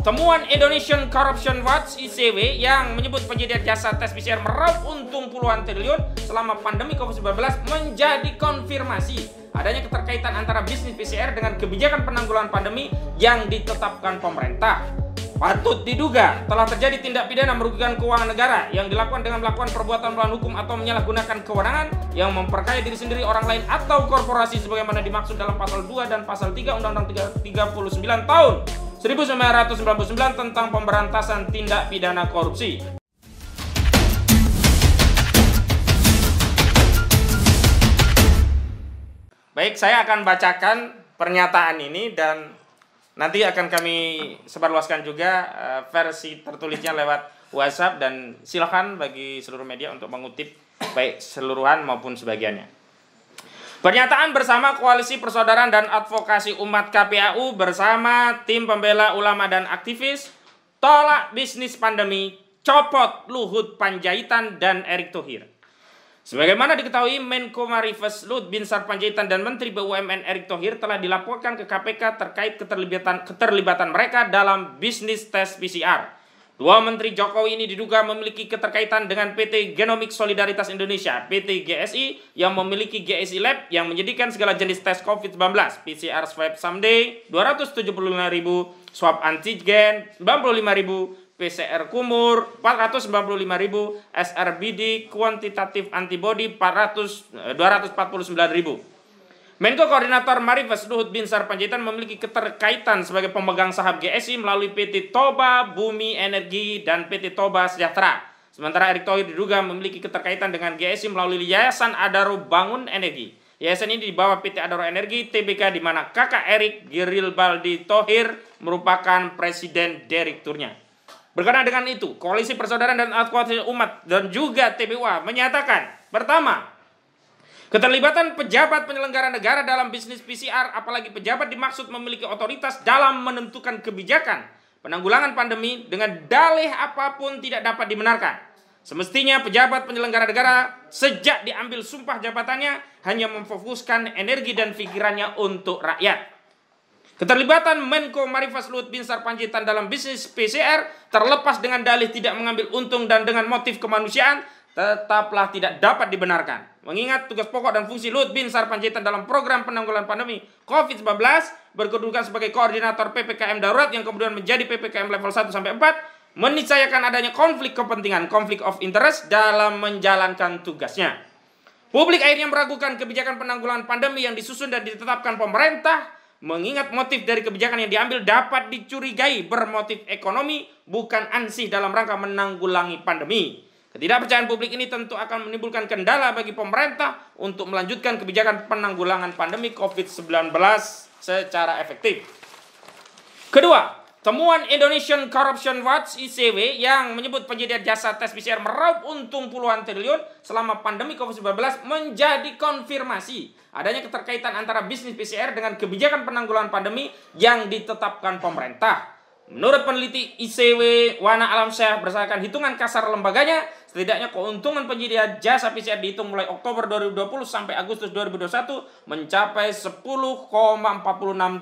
Temuan Indonesian Corruption Watch ICW yang menyebut penyedia jasa tes PCR meraup untung puluhan triliun selama pandemi COVID-19 menjadi konfirmasi adanya keterkaitan antara bisnis PCR dengan kebijakan penanggulangan pandemi yang ditetapkan pemerintah. Patut diduga telah terjadi tindak pidana merugikan keuangan negara yang dilakukan dengan melakukan perbuatan melawan hukum atau menyalahgunakan kewenangan yang memperkaya diri sendiri orang lain atau korporasi sebagaimana dimaksud dalam pasal 2 dan pasal 3 Undang-Undang 39 tahun 1999 tentang pemberantasan tindak pidana korupsi. Baik, saya akan bacakan pernyataan ini dan nanti akan kami sebarluaskan juga eh, versi tertulisnya lewat WhatsApp dan silakan bagi seluruh media untuk mengutip baik seluruhan maupun sebagiannya. Pernyataan bersama Koalisi Persaudaraan dan Advokasi Umat KPAU bersama tim pembela ulama dan aktivis tolak bisnis pandemi, copot Luhut Panjaitan dan Erick Thohir. Sebagaimana diketahui, Menko Marifes Luhut bin Sarpanjaitan dan Menteri BUMN Erick Thohir telah dilaporkan ke KPK terkait keterlibatan keterlibatan mereka dalam bisnis tes PCR. Dua menteri Jokowi ini diduga memiliki keterkaitan dengan PT Genomik Solidaritas Indonesia, PT GSI, yang memiliki GSI Lab yang menjadikan segala jenis tes COVID-19, PCR swab someday, 275.000, swab antigen, ribu PCR kumur 495.000, SRBD kuantitatif antibody 400 249.000. Menko Koordinator Marifes Luhut Bin Sarpanjaitan memiliki keterkaitan sebagai pemegang saham GSI melalui PT Toba Bumi Energi dan PT Toba Sejahtera. Sementara Erick Thohir diduga memiliki keterkaitan dengan GSI melalui Yayasan Adaro Bangun Energi. Yayasan ini dibawa PT Adaro Energi TBK di mana kakak Erick, Giril Baldi Thohir merupakan presiden direkturnya. Berkenaan dengan itu, Koalisi Persaudaraan dan Advokasi Umat dan juga TPUA menyatakan, pertama, Keterlibatan pejabat penyelenggara negara dalam bisnis PCR, apalagi pejabat dimaksud memiliki otoritas dalam menentukan kebijakan penanggulangan pandemi dengan dalih apapun tidak dapat dibenarkan. Semestinya pejabat penyelenggara negara sejak diambil sumpah jabatannya hanya memfokuskan energi dan pikirannya untuk rakyat. Keterlibatan Menko Marifas Luhut bin Sarpanjaitan dalam bisnis PCR terlepas dengan dalih tidak mengambil untung dan dengan motif kemanusiaan tetaplah tidak dapat dibenarkan. Mengingat tugas pokok dan fungsi Lut bin Sar dalam program penanggulangan pandemi COVID-19 berkedudukan sebagai koordinator PPKM darurat yang kemudian menjadi PPKM level 1 sampai 4 menisayakan adanya konflik kepentingan, konflik of interest dalam menjalankan tugasnya. Publik akhirnya meragukan kebijakan penanggulangan pandemi yang disusun dan ditetapkan pemerintah mengingat motif dari kebijakan yang diambil dapat dicurigai bermotif ekonomi bukan ansih dalam rangka menanggulangi pandemi. Ketidakpercayaan publik ini tentu akan menimbulkan kendala bagi pemerintah untuk melanjutkan kebijakan penanggulangan pandemi COVID-19 secara efektif. Kedua, temuan Indonesian Corruption Watch ICW yang menyebut penyedia jasa tes PCR meraup untung puluhan triliun selama pandemi COVID-19 menjadi konfirmasi adanya keterkaitan antara bisnis PCR dengan kebijakan penanggulangan pandemi yang ditetapkan pemerintah. Menurut peneliti ICW Wana Alam Syah berdasarkan hitungan kasar lembaganya, setidaknya keuntungan penyedia jasa PCR dihitung mulai Oktober 2020 sampai Agustus 2021 mencapai 10,46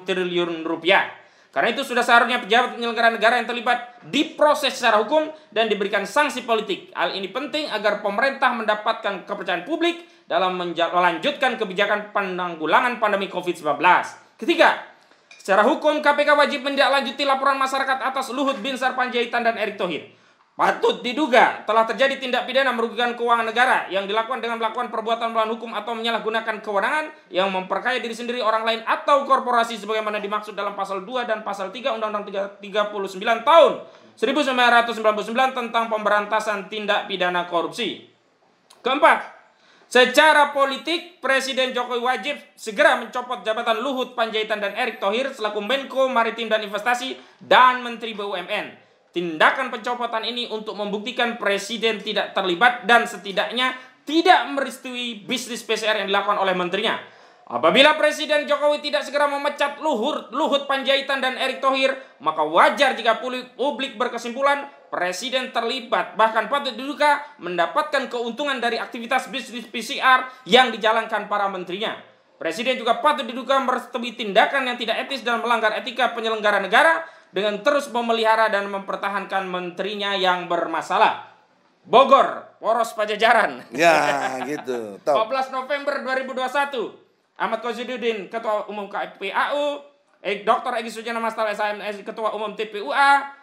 triliun rupiah. Karena itu sudah seharusnya pejabat penyelenggara negara yang terlibat diproses secara hukum dan diberikan sanksi politik. Hal ini penting agar pemerintah mendapatkan kepercayaan publik dalam melanjutkan kebijakan penanggulangan pandemi COVID-19. Ketiga, Secara hukum, KPK wajib menindaklanjuti laporan masyarakat atas Luhut Bin Sarpanjaitan dan Erick Thohir. Patut diduga telah terjadi tindak pidana merugikan keuangan negara yang dilakukan dengan melakukan perbuatan melawan hukum atau menyalahgunakan kewenangan yang memperkaya diri sendiri orang lain atau korporasi sebagaimana dimaksud dalam pasal 2 dan pasal 3 Undang-Undang 39 tahun 1999 tentang pemberantasan tindak pidana korupsi. Keempat, Secara politik, Presiden Jokowi wajib segera mencopot jabatan Luhut Panjaitan dan Erick Thohir selaku Menko Maritim dan Investasi dan Menteri BUMN. Tindakan pencopotan ini untuk membuktikan Presiden tidak terlibat dan setidaknya tidak merestui bisnis PCR yang dilakukan oleh menterinya. Apabila Presiden Jokowi tidak segera memecat Luhut, Luhut Panjaitan dan Erick Thohir, maka wajar jika publik berkesimpulan presiden terlibat bahkan patut diduga mendapatkan keuntungan dari aktivitas bisnis PCR yang dijalankan para menterinya. Presiden juga patut diduga merestui tindakan yang tidak etis dan melanggar etika penyelenggara negara dengan terus memelihara dan mempertahankan menterinya yang bermasalah. Bogor, poros pajajaran. Ya, gitu. Top. 14 November 2021, Ahmad Koziduddin, Ketua Umum KPAU, eh, Dr. Egy Sujana Mastal SAMS, Ketua Umum TPUA,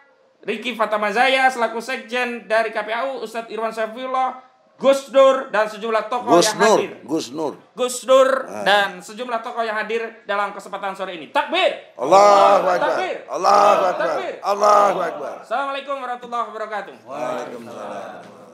Riki Fatamazaya selaku sekjen dari KPAU, Ustadz Irwan Safiullah, Gus Dur dan sejumlah tokoh Gus yang Nur, hadir. Gus Nur. Gus Dur ah. dan sejumlah tokoh yang hadir dalam kesempatan sore ini. Takbir. Allahu Allah, Takbir. Allah Allah. Takbir. Allah Allah. Assalamualaikum warahmatullahi wabarakatuh. Waalaikumsalam.